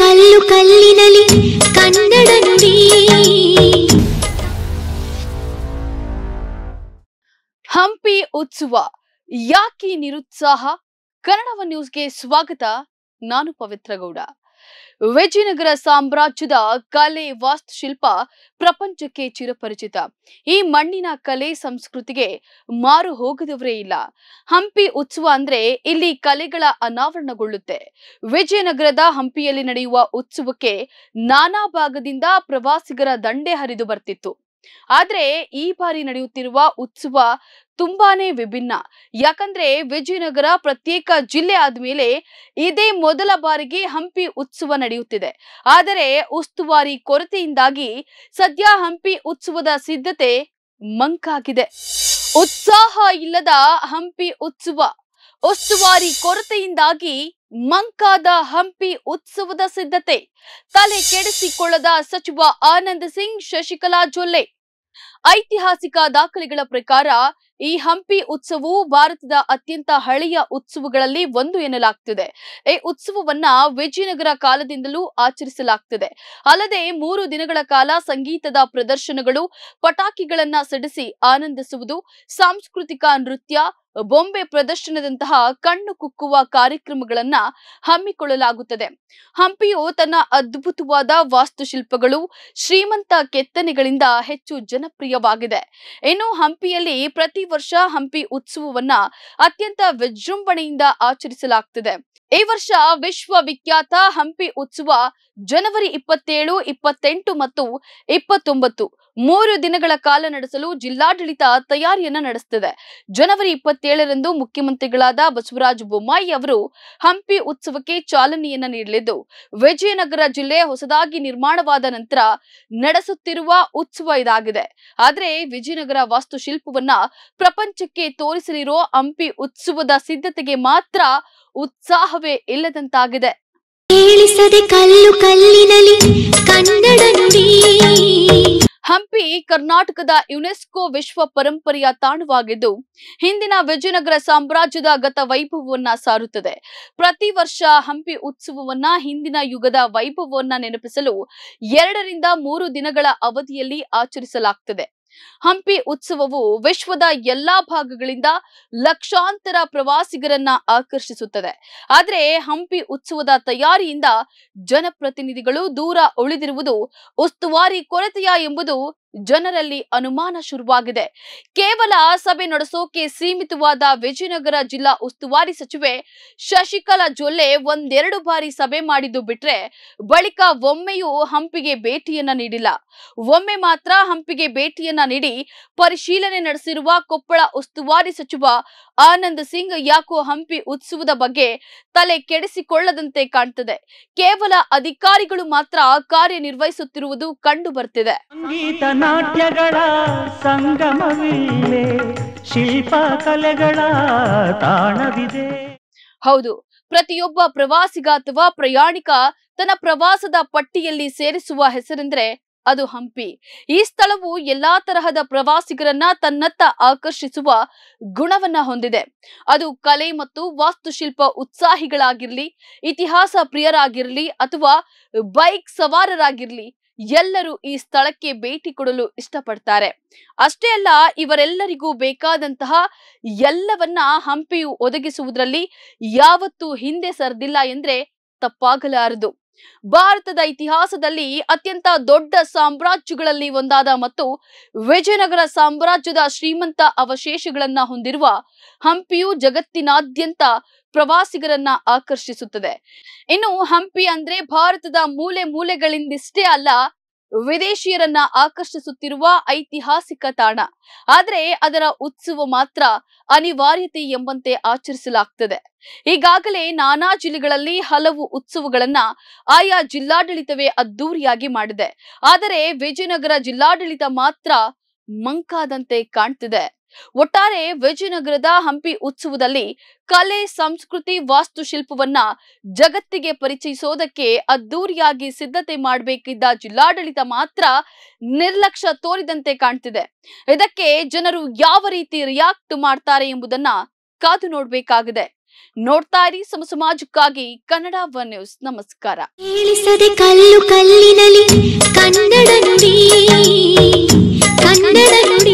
ಕಲ್ಲು ಕಲ್ಲಿನಲ್ಲಿ ಕನ್ನಡ ಹಂಪಿ ಉತ್ಸವ ಯಾಕೆ ನಿರುತ್ಸಾಹ ಕನ್ನಡವ ನ್ಯೂಸ್ಗೆ ಸ್ವಾಗತ ನಾನು ಪವಿತ್ರ ಗೌಡ ವಿಜಯನಗರ ಸಾಮ್ರಾಜ್ಯದ ಕಲೆ ವಾಸ್ತುಶಿಲ್ಪ ಪ್ರಪಂಚಕ್ಕೆ ಚಿರಪರಿಚಿತ ಈ ಮಣ್ಣಿನ ಕಲೆ ಸಂಸ್ಕೃತಿಗೆ ಮಾರು ಹೋಗದವರೇ ಇಲ್ಲ ಹಂಪಿ ಉತ್ಸವ ಅಂದ್ರೆ ಇಲ್ಲಿ ಕಲೆಗಳ ಅನಾವರಣಗೊಳ್ಳುತ್ತೆ ವಿಜಯನಗರದ ಹಂಪಿಯಲ್ಲಿ ನಡೆಯುವ ಉತ್ಸವಕ್ಕೆ ನಾನಾ ಭಾಗದಿಂದ ಪ್ರವಾಸಿಗರ ದಂಡೆ ಹರಿದು ಬರ್ತಿತ್ತು ಆದ್ರೆ ಈ ಬಾರಿ ನಡೆಯುತ್ತಿರುವ ಉತ್ಸವ ತುಂಬಾನೇ ವಿಭಿನ್ನ ಯಾಕಂದ್ರೆ ವಿಜಯನಗರ ಪ್ರತ್ಯೇಕ ಜಿಲ್ಲೆ ಆದ್ಮೇಲೆ ಇದೇ ಮೊದಲ ಬಾರಿಗೆ ಹಂಪಿ ಉತ್ಸವ ನಡೆಯುತ್ತಿದೆ ಆದರೆ ಉಸ್ತುವಾರಿ ಕೊರತೆಯಿಂದಾಗಿ ಸದ್ಯ ಹಂಪಿ ಉತ್ಸವದ ಸಿದ್ಧತೆ ಮಂಕಾಗಿದೆ ಉತ್ಸಾಹ ಇಲ್ಲದ ಹಂಪಿ ಉತ್ಸವ ಉಸ್ತುವಾರಿ ಕೊರತೆಯಿಂದಾಗಿ ಮಂಕಾದ ಹಂಪಿ ಉತ್ಸವದ ಸಿದ್ಧತೆ ತಲೆ ಕೆಡಿಸಿಕೊಳ್ಳದ ಸಚಿವ ಆನಂದ್ ಸಿಂಗ್ ಶಶಿಕಲಾ ಜೊಲ್ಲೆ ಐತಿಹಾಸಿಕ ದಾಖಲೆಗಳ ಪ್ರಕಾರ ಈ ಹಂಪಿ ಉತ್ಸವವು ಭಾರತದ ಅತ್ಯಂತ ಹಳೆಯ ಉತ್ಸವಗಳಲ್ಲಿ ಒಂದು ಎನ್ನಲಾಗ್ತಿದೆ ಈ ಉತ್ಸವವನ್ನ ವಿಜಯನಗರ ಕಾಲದಿಂದಲೂ ಆಚರಿಸಲಾಗ್ತದೆ ಅಲ್ಲದೆ ಮೂರು ದಿನಗಳ ಕಾಲ ಸಂಗೀತದ ಪ್ರದರ್ಶನಗಳು ಪಟಾಕಿಗಳನ್ನ ಸಡಿಸಿ ಆನಂದಿಸುವುದು ಸಾಂಸ್ಕೃತಿಕ ನೃತ್ಯ ಬೊಂಬೆ ಪ್ರದರ್ಶನದಂತಹ ಕಣ್ಣು ಕುಕ್ಕುವ ಕಾರ್ಯಕ್ರಮಗಳನ್ನ ಹಮ್ಮಿಕೊಳ್ಳಲಾಗುತ್ತದೆ ಹಂಪಿಯು ತನ್ನ ಅದ್ಭುತವಾದ ವಾಸ್ತುಶಿಲ್ಪಗಳು ಶ್ರೀಮಂತ ಕೆತ್ತನೆಗಳಿಂದ ಹೆಚ್ಚು ಜನಪ್ರಿಯ ಸ್ಥಳೀಯವಾಗಿದೆ ಇನ್ನು ಹಂಪಿಯಲ್ಲಿ ಪ್ರತಿ ವರ್ಷ ಹಂಪಿ ಉತ್ಸವವನ್ನ ಅತ್ಯಂತ ವಿಜೃಂಭಣೆಯಿಂದ ಆಚರಿಸಲಾಗ್ತಿದೆ ಈ ವರ್ಷ ವಿಶ್ವವಿಖ್ಯಾತ ಹಂಪಿ ಉತ್ಸವ ಜನವರಿ ಇಪ್ಪತ್ತೇಳು ಇಪ್ಪತ್ತೆಂಟು ಮತ್ತು ಇಪ್ಪತ್ತೊಂಬತ್ತು ಮೂರು ದಿನಗಳ ಕಾಲ ನಡೆಸಲು ಜಿಲ್ಲಾಡಳಿತ ತಯಾರಿಯನ್ನ ನಡೆಸುತ್ತಿದೆ ಜನವರಿ ಇಪ್ಪತ್ತೇಳರಂದು ಮುಖ್ಯಮಂತ್ರಿಗಳಾದ ಬಸವರಾಜ ಬೊಮ್ಮಾಯಿ ಅವರು ಹಂಪಿ ಉತ್ಸವಕ್ಕೆ ಚಾಲನೆಯನ್ನ ನೀಡಲಿದ್ದು ವಿಜಯನಗರ ಜಿಲ್ಲೆ ಹೊಸದಾಗಿ ನಿರ್ಮಾಣವಾದ ನಂತರ ನಡೆಸುತ್ತಿರುವ ಉತ್ಸವ ಇದಾಗಿದೆ ಆದರೆ ವಿಜಯನಗರ ವಾಸ್ತುಶಿಲ್ಪವನ್ನ ಪ್ರಪಂಚಕ್ಕೆ ತೋರಿಸಲಿರೋ ಹಂಪಿ ಉತ್ಸವದ ಸಿದ್ಧತೆಗೆ ಮಾತ್ರ ಉತ್ಸಾಹವೇ ಇಲ್ಲದಂತಾಗಿದೆ ಕಲ್ಲು ಕಲ್ಲಿನಲ್ಲಿ ಹಂಪಿ ಕರ್ನಾಟಕದ ಯುನೆಸ್ಕೋ ವಿಶ್ವ ಪರಂಪರೆಯ ತಾಣವಾಗಿದ್ದು ಹಿಂದಿನ ವಿಜಯನಗರ ಸಾಮ್ರಾಜ್ಯದ ಗತ ವೈಭವವನ್ನ ಸಾರುತ್ತದೆ ಪ್ರತಿ ವರ್ಷ ಹಂಪಿ ಉತ್ಸವವನ್ನ ಹಿಂದಿನ ಯುಗದ ವೈಭವವನ್ನ ನೆನಪಿಸಲು ಎರಡರಿಂದ ಮೂರು ದಿನಗಳ ಅವಧಿಯಲ್ಲಿ ಆಚರಿಸಲಾಗ್ತದೆ ಹಂಪಿ ಉತ್ಸವವು ವಿಶ್ವದ ಎಲ್ಲಾ ಭಾಗಗಳಿಂದ ಲಕ್ಷಾಂತರ ಪ್ರವಾಸಿಗರನ್ನ ಆಕರ್ಷಿಸುತ್ತದೆ ಆದರೆ ಹಂಪಿ ಉತ್ಸವದ ತಯಾರಿಯಿಂದ ಜನಪ್ರತಿನಿಧಿಗಳು ದೂರ ಉಳಿದಿರುವುದು ಉಸ್ತುವಾರಿ ಕೊರತೆಯ ಎಂಬುದು ಜನರಲ್ಲಿ ಅನುಮಾನ ಶುರುವಾಗಿದೆ ಕೇವಲ ಸಭೆ ನಡೆಸೋಕೆ ಸೀಮಿತವಾದ ವಿಜಯನಗರ ಜಿಲ್ಲಾ ಉಸ್ತುವಾರಿ ಸಚಿವೆ ಶಶಿಕಲಾ ಜೊಲ್ಲೆ ಒಂದೆರಡು ಬಾರಿ ಸಭೆ ಮಾಡಿದ್ದು ಬಿಟ್ರೆ ಬಳಿಕ ಒಮ್ಮೆಯೂ ಹಂಪಿಗೆ ಭೇಟಿಯನ್ನ ನೀಡಿಲ್ಲ ಒಮ್ಮೆ ಮಾತ್ರ ಹಂಪಿಗೆ ಭೇಟಿಯನ್ನ ನೀಡಿ ಪರಿಶೀಲನೆ ನಡೆಸಿರುವ ಕೊಪ್ಪಳ ಉಸ್ತುವಾರಿ ಸಚಿವ ಆನಂದ್ ಸಿಂಗ್ ಯಾಕೋ ಹಂಪಿ ಉತ್ಸವದ ಬಗ್ಗೆ ತಲೆ ಕೆಡಿಸಿಕೊಳ್ಳದಂತೆ ಕಾಣ್ತದೆ ಕೇವಲ ಅಧಿಕಾರಿಗಳು ಮಾತ್ರ ಕಾರ್ಯನಿರ್ವಹಿಸುತ್ತಿರುವುದು ಕಂಡು ಬರ್ತಿದೆ ನಾಟ್ಯಗಳ ಸಂಗಮವಿಲ್ಲೇ ಶಿಲ್ಪ ಕಲೆಗಳ ತಾಣವಿದೆ ಹೌದು ಪ್ರತಿಯೊಬ್ಬ ಪ್ರವಾಸಿಗ ಅಥವಾ ಪ್ರಯಾಣಿಕ ತನ್ನ ಪ್ರವಾಸದ ಪಟ್ಟಿಯಲ್ಲಿ ಸೇರಿಸುವ ಹೆಸರೆಂದ್ರೆ ಅದು ಹಂಪಿ ಈ ಸ್ಥಳವು ಎಲ್ಲಾ ತರಹದ ಪ್ರವಾಸಿಗರನ್ನ ತನ್ನತ್ತ ಆಕರ್ಷಿಸುವ ಗುಣವನ್ನ ಹೊಂದಿದೆ ಅದು ಕಲೆ ಮತ್ತು ವಾಸ್ತುಶಿಲ್ಪ ಉತ್ಸಾಹಿಗಳಾಗಿರ್ಲಿ ಇತಿಹಾಸ ಪ್ರಿಯರಾಗಿರ್ಲಿ ಅಥವಾ ಬೈಕ್ ಸವಾರರಾಗಿರ್ಲಿ ಎಲ್ಲರೂ ಈ ಸ್ಥಳಕ್ಕೆ ಭೇಟಿ ಕೊಡಲು ಇಷ್ಟಪಡ್ತಾರೆ ಅಷ್ಟೇ ಅಲ್ಲ ಇವರೆಲ್ಲರಿಗೂ ಬೇಕಾದಂತಹ ಎಲ್ಲವನ್ನ ಹಂಪಿಯು ಒದಗಿಸುವುದರಲ್ಲಿ ಯಾವತ್ತೂ ಹಿಂದೆ ಸರಿದಿಲ್ಲ ಎಂದ್ರೆ ತಪ್ಪಾಗಲಾರದು ಭಾರತದ ಇತಿಹಾಸದಲ್ಲಿ ಅತ್ಯಂತ ದೊಡ್ಡ ಸಾಮ್ರಾಜ್ಯಗಳಲ್ಲಿ ಒಂದಾದ ಮತ್ತು ವಿಜಯನಗರ ಸಾಮ್ರಾಜ್ಯದ ಶ್ರೀಮಂತ ಅವಶೇಷಗಳನ್ನ ಹೊಂದಿರುವ ಹಂಪಿಯು ಜಗತ್ತಿನಾದ್ಯಂತ ಪ್ರವಾಸಿಗರನ್ನ ಆಕರ್ಷಿಸುತ್ತದೆ ಇನ್ನು ಹಂಪಿ ಅಂದ್ರೆ ಭಾರತದ ಮೂಲೆ ಮೂಲೆಗಳಿಂದಿಷ್ಟೇ ಅಲ್ಲ ವಿದೇಶಿಯರನ್ನ ಆಕರ್ಷಿಸುತ್ತಿರುವ ಐತಿಹಾಸಿಕ ತಾಣ ಆದರೆ ಅದರ ಉತ್ಸವ ಮಾತ್ರ ಅನಿವಾರ್ಯತೆ ಎಂಬಂತೆ ಆಚರಿಸಲಾಗ್ತದೆ ಈಗಾಗಲೇ ನಾನಾ ಜಿಲ್ಲೆಗಳಲ್ಲಿ ಹಲವು ಉತ್ಸವಗಳನ್ನ ಆಯಾ ಜಿಲ್ಲಾಡಳಿತವೇ ಅದ್ದೂರಿಯಾಗಿ ಮಾಡಿದೆ ಆದರೆ ವಿಜಯನಗರ ಜಿಲ್ಲಾಡಳಿತ ಮಾತ್ರ ಮಂಕಾದಂತೆ ಕಾಣ್ತಿದೆ ಒಟ್ಟಾರೆ ವಿಜಯನಗರದ ಹಂಪಿ ಉತ್ಸವದಲ್ಲಿ ಕಲೆ ಸಂಸ್ಕೃತಿ ವಾಸ್ತುಶಿಲ್ಪವನ್ನ ಜಗತ್ತಿಗೆ ಪರಿಚಯಿಸೋದಕ್ಕೆ ಅದ್ದೂರಿಯಾಗಿ ಸಿದ್ಧತೆ ಮಾಡಬೇಕಿದ್ದ ಜಿಲ್ಲಾಡಳಿತ ಮಾತ್ರ ನಿರ್ಲಕ್ಷ್ಯ ತೋರಿದಂತೆ ಕಾಣ್ತಿದೆ ಇದಕ್ಕೆ ಜನರು ಯಾವ ರೀತಿ ರಿಯಾಕ್ಟ್ ಮಾಡ್ತಾರೆ ಎಂಬುದನ್ನ ಕಾದು ನೋಡ್ಬೇಕಾಗಿದೆ ನೋಡ್ತಾ ಇರಿ ಸಮ ಸಮಾಜಕ್ಕಾಗಿ ಕನ್ನಡ ಒನ್ ನ್ಯೂಸ್ ನಮಸ್ಕಾರ ಕಲ್ಲು ಕಲ್ಲಿನಲ್ಲಿ ಕನ್ನಡ ನುಡಿ உடனடி